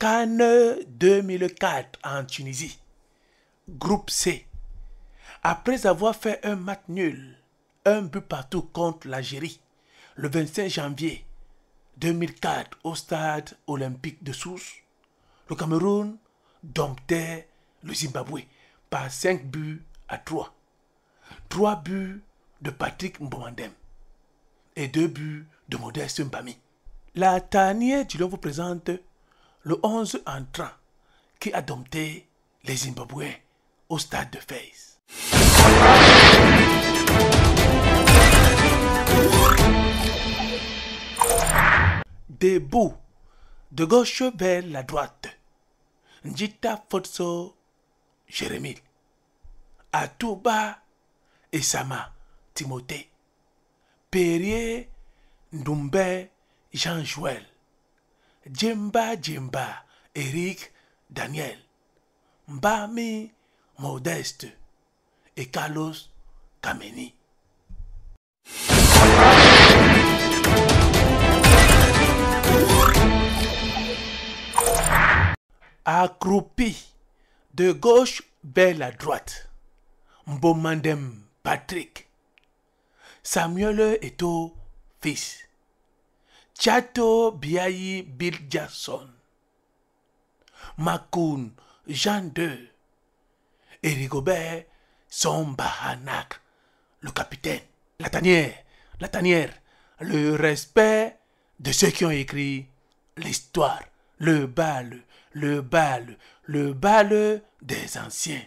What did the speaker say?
Cannes 2004 en Tunisie, groupe C. Après avoir fait un match nul, un but partout contre l'Algérie, le 25 janvier 2004 au stade olympique de Sousse, le Cameroun domptait le Zimbabwe par 5 buts à 3. 3 buts de Patrick Mbomandem et 2 buts de Modeste Mbami. La tanière du lion vous présente le 11 entrant qui a dompté les Zimbabwe au stade de face. Debout, de gauche vers la droite, Njita Fotso Jérémy, Atouba Esama Timothée, Perrier Ndumbe Jean-Joël. Jimba Jimba Eric, Daniel, Mbami, Modeste et Carlos Kameni. Accroupi de gauche belle la droite, Mbomandem Patrick, Samuel au fils. Chato Biayi Bill Makoun Jean II et son Sombahanak, le capitaine. La tanière, la tanière, le respect de ceux qui ont écrit l'histoire, le bal, le bal, le bal des anciens.